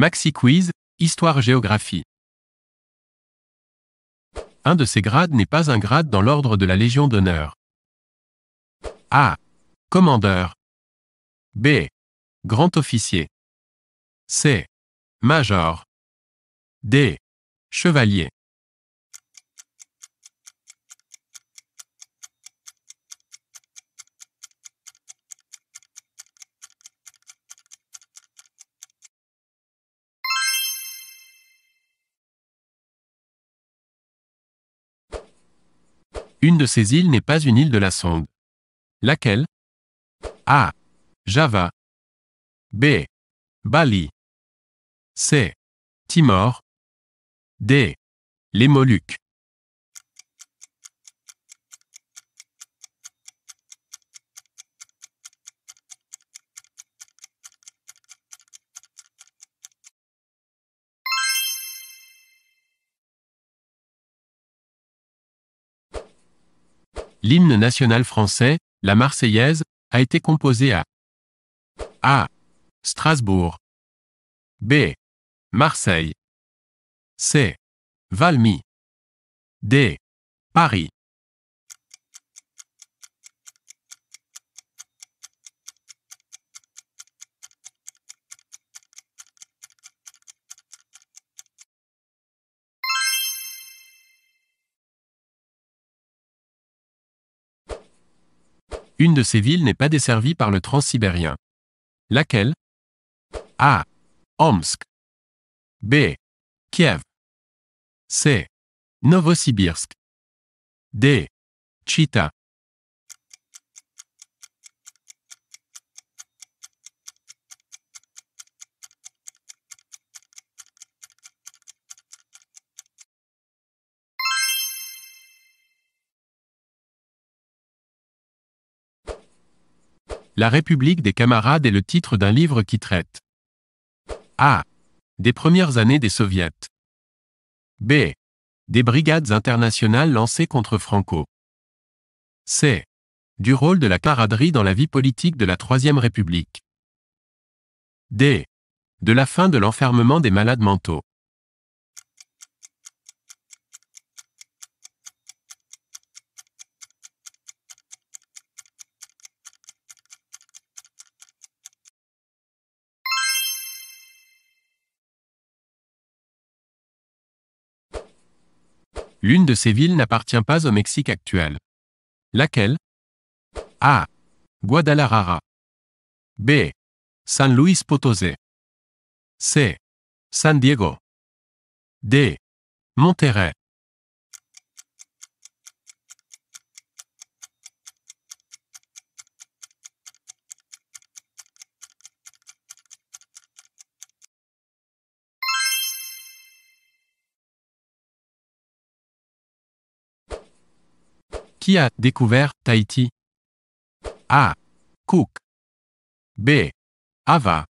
Maxi Quiz, Histoire-Géographie. Un de ces grades n'est pas un grade dans l'ordre de la Légion d'honneur. A. Commandeur. B. Grand officier. C. Major. D. Chevalier. Une de ces îles n'est pas une île de la sonde. Laquelle A. Java. B. Bali. C. Timor. D. Les Moluques. l'hymne national français, la Marseillaise, a été composé à A. Strasbourg B. Marseille C. Valmy D. Paris une de ces villes n'est pas desservie par le transsibérien. Laquelle A. Omsk. B. Kiev. C. Novosibirsk. D. Chita. La République des camarades est le titre d'un livre qui traite A. Des premières années des soviets. B. Des brigades internationales lancées contre Franco. C. Du rôle de la caraderie dans la vie politique de la Troisième République. D. De la fin de l'enfermement des malades mentaux. L'une de ces villes n'appartient pas au Mexique actuel. Laquelle A. Guadalajara. B. San Luis Potosí. C. San Diego. D. Monterrey. Qui a découvert Tahiti A. Cook. B. Ava.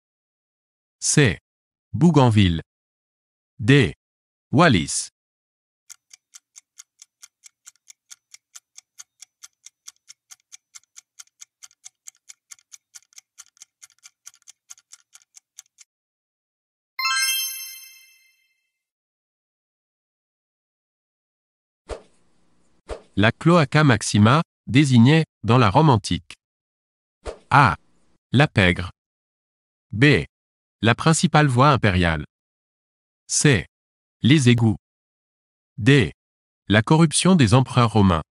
C. Bougainville. D. Wallis. la cloaca maxima, désignait, dans la Rome antique. A. La pègre. B. La principale voie impériale. C. Les égouts. D. La corruption des empereurs romains.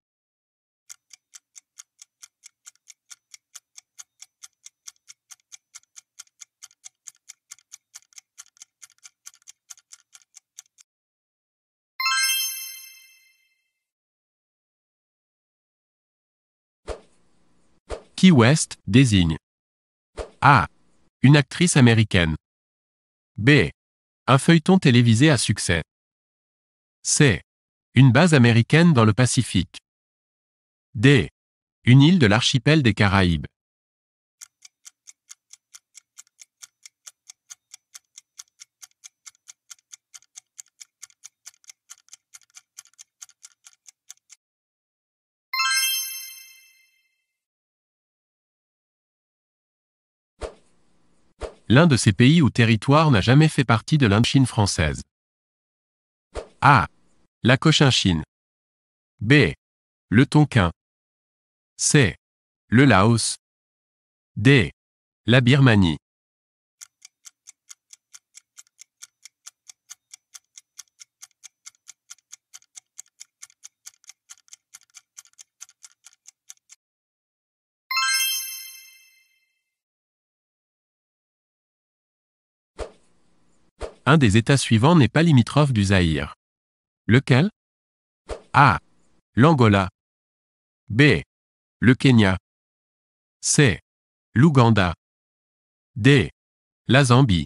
Key West désigne A. Une actrice américaine. B. Un feuilleton télévisé à succès. C. Une base américaine dans le Pacifique. D. Une île de l'archipel des Caraïbes. l'un de ces pays ou territoires n'a jamais fait partie de l'Indochine française. A. La Cochinchine. B. Le Tonkin. C. Le Laos. D. La Birmanie. Un des États suivants n'est pas limitrophe du Zaïre. Lequel A. L'Angola. B. Le Kenya. C. L'Ouganda. D. La Zambie.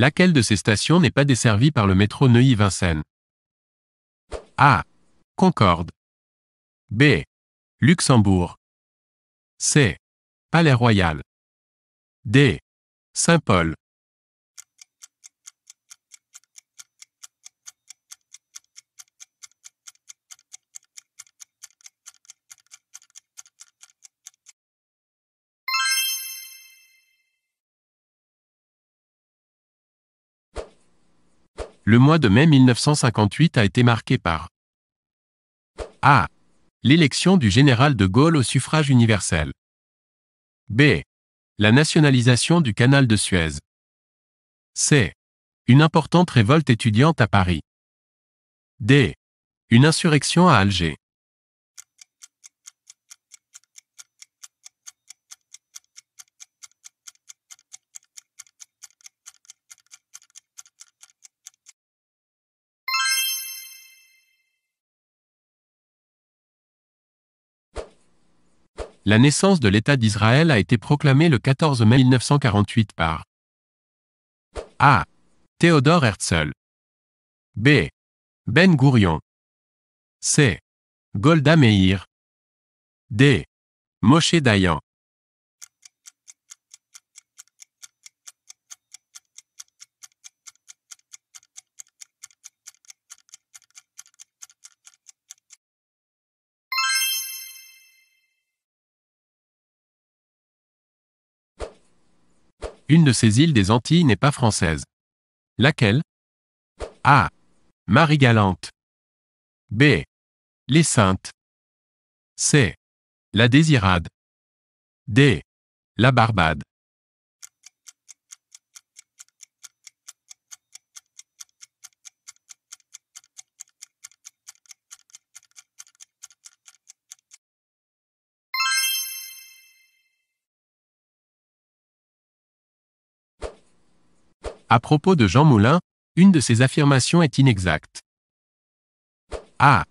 Laquelle de ces stations n'est pas desservie par le métro Neuilly-Vincennes A. Concorde. B. Luxembourg. C. Palais Royal. D. Saint-Paul. le mois de mai 1958 a été marqué par A. L'élection du général de Gaulle au suffrage universel. B. La nationalisation du canal de Suez. C. Une importante révolte étudiante à Paris. D. Une insurrection à Alger. La naissance de l'État d'Israël a été proclamée le 14 mai 1948 par A. Théodore Herzl B. Ben Gourion C. Golda Meir D. Moshe Dayan Une de ces îles des Antilles n'est pas française. Laquelle A. Marie-Galante. B. Les Saintes. C. La Désirade. D. La Barbade. À propos de Jean Moulin, une de ses affirmations est inexacte. A. Ah!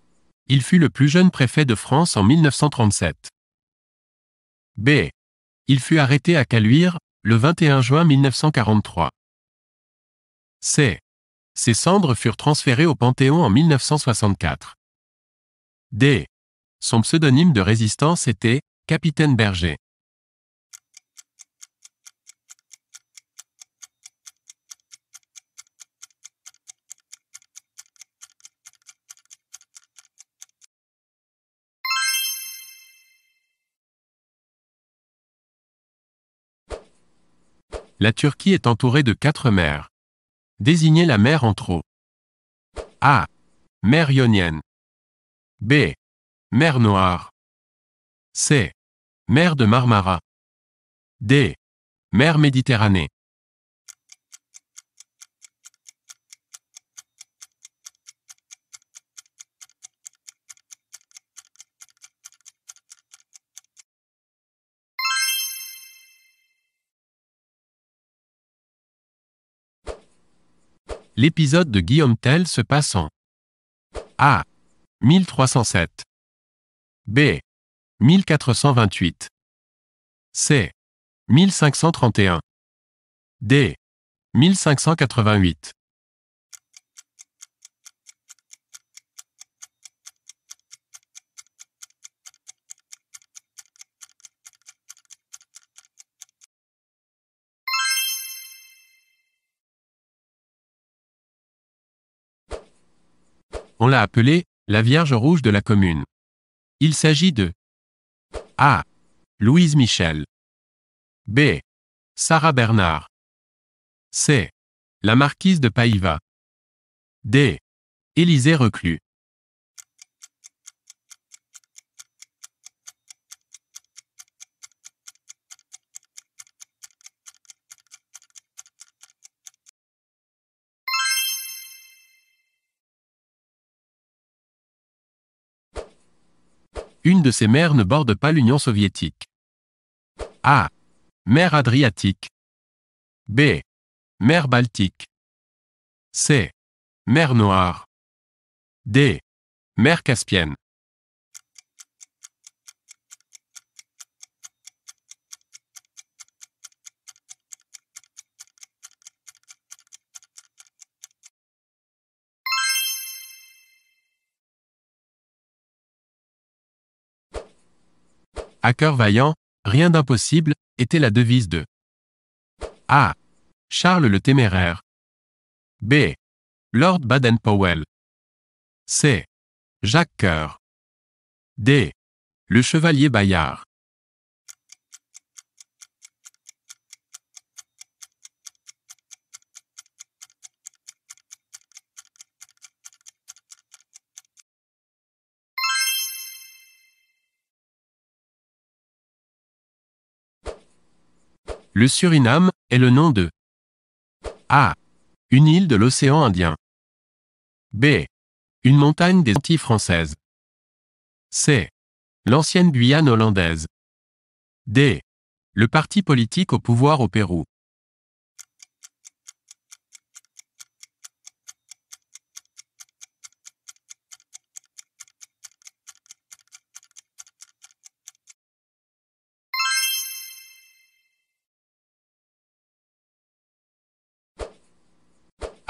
Il fut le plus jeune préfet de France en 1937. B. Il fut arrêté à Caluire, le 21 juin 1943. C. Ses cendres furent transférées au Panthéon en 1964. D. Son pseudonyme de résistance était Capitaine Berger. La Turquie est entourée de quatre mers. Désignez la mer en trop. A. Mer Ionienne. B. Mer Noire. C. Mer de Marmara. D. Mer Méditerranée. L'épisode de Guillaume Tell se passe en A. 1307 B. 1428 C. 1531 D. 1588 On l'a appelée la Vierge rouge de la commune. Il s'agit de A. Louise Michel. B. Sarah Bernard. C. La marquise de Paiva, D. Élisée Reclus. une de ces mers ne borde pas l'Union soviétique. A. Mer Adriatique. B. Mer Baltique. C. Mer Noire. D. Mer Caspienne. cœur vaillant, rien d'impossible, était la devise de A. Charles le Téméraire. B. Lord Baden-Powell. C. Jacques Coeur. D. Le Chevalier Bayard. Le Suriname est le nom de A. Une île de l'océan Indien. B. Une montagne des Antilles françaises. C. L'ancienne Guyane hollandaise. D. Le parti politique au pouvoir au Pérou.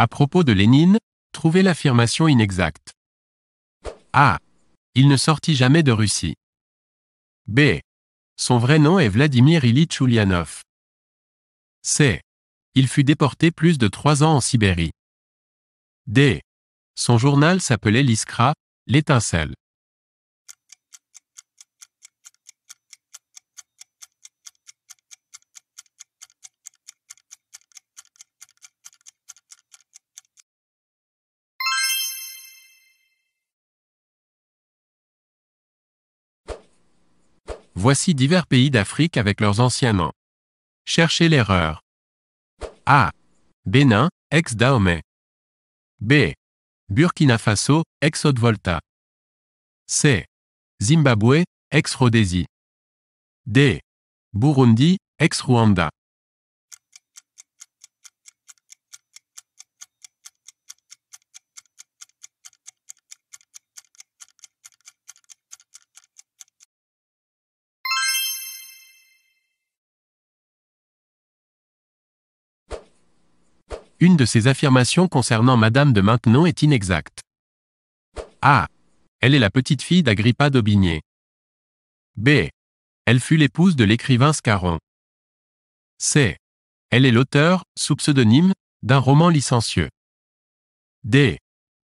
À propos de Lénine, trouvez l'affirmation inexacte. A. Il ne sortit jamais de Russie. B. Son vrai nom est Vladimir Ilitch Ulyanov. C. Il fut déporté plus de trois ans en Sibérie. D. Son journal s'appelait l'Iskra, l'étincelle. Voici divers pays d'Afrique avec leurs anciens noms. Cherchez l'erreur. A. Bénin, ex-Dahomey. B. Burkina Faso, ex-Haute Volta. C. Zimbabwe, ex-Rhodésie. D. Burundi, ex-Rwanda. une de ses affirmations concernant Madame de Maintenon est inexacte. A. Elle est la petite-fille d'Agrippa d'Aubigné. B. Elle fut l'épouse de l'écrivain Scarron. C. Elle est l'auteur, sous pseudonyme, d'un roman licencieux. D.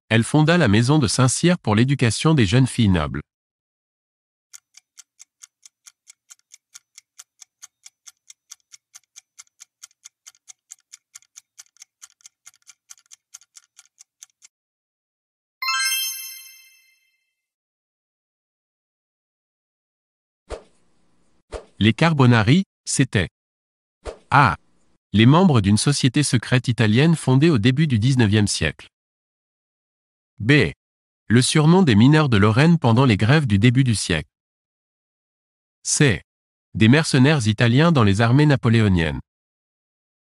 Elle fonda la maison de Saint-Cyr pour l'éducation des jeunes filles nobles. Les Carbonari, c'était A. Les membres d'une société secrète italienne fondée au début du XIXe siècle. B. Le surnom des mineurs de Lorraine pendant les grèves du début du siècle. C. Des mercenaires italiens dans les armées napoléoniennes.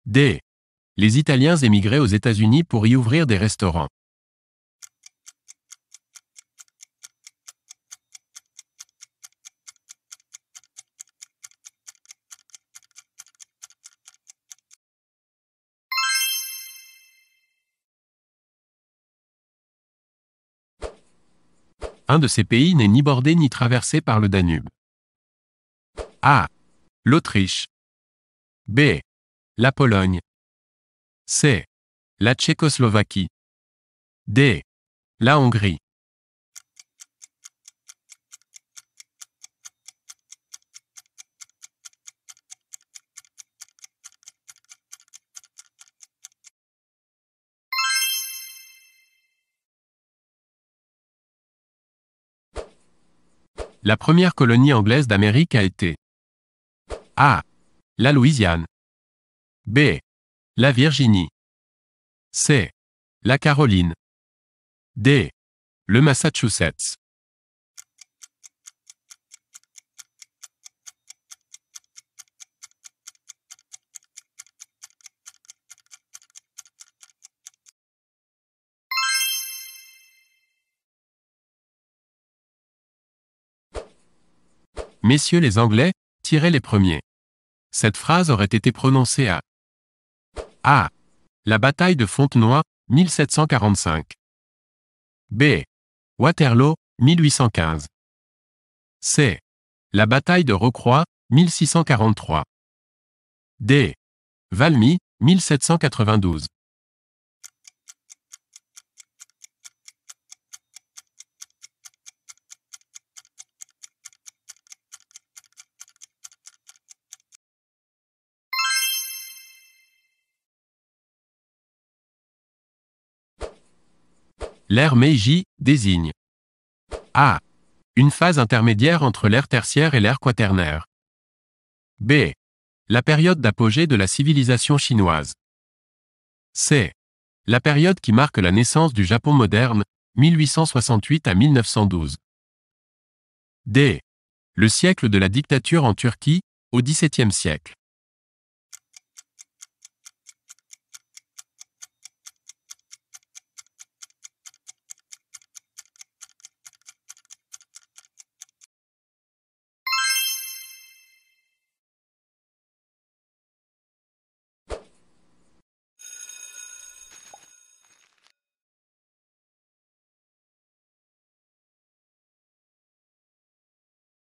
D. Les Italiens émigrés aux États-Unis pour y ouvrir des restaurants. de ces pays n'est ni bordé ni traversé par le Danube. A. L'Autriche. B. La Pologne. C. La Tchécoslovaquie. D. La Hongrie. La première colonie anglaise d'Amérique a été A. La Louisiane. B. La Virginie. C. La Caroline. D. Le Massachusetts. Messieurs les Anglais, tirez les premiers. Cette phrase aurait été prononcée à A. La bataille de Fontenoy, 1745. B. Waterloo, 1815. C. La bataille de Rocroi, 1643. D. Valmy, 1792. L'ère Meiji désigne A. Une phase intermédiaire entre l'ère tertiaire et l'ère quaternaire. B. La période d'apogée de la civilisation chinoise. C. La période qui marque la naissance du Japon moderne, 1868 à 1912. D. Le siècle de la dictature en Turquie, au XVIIe siècle.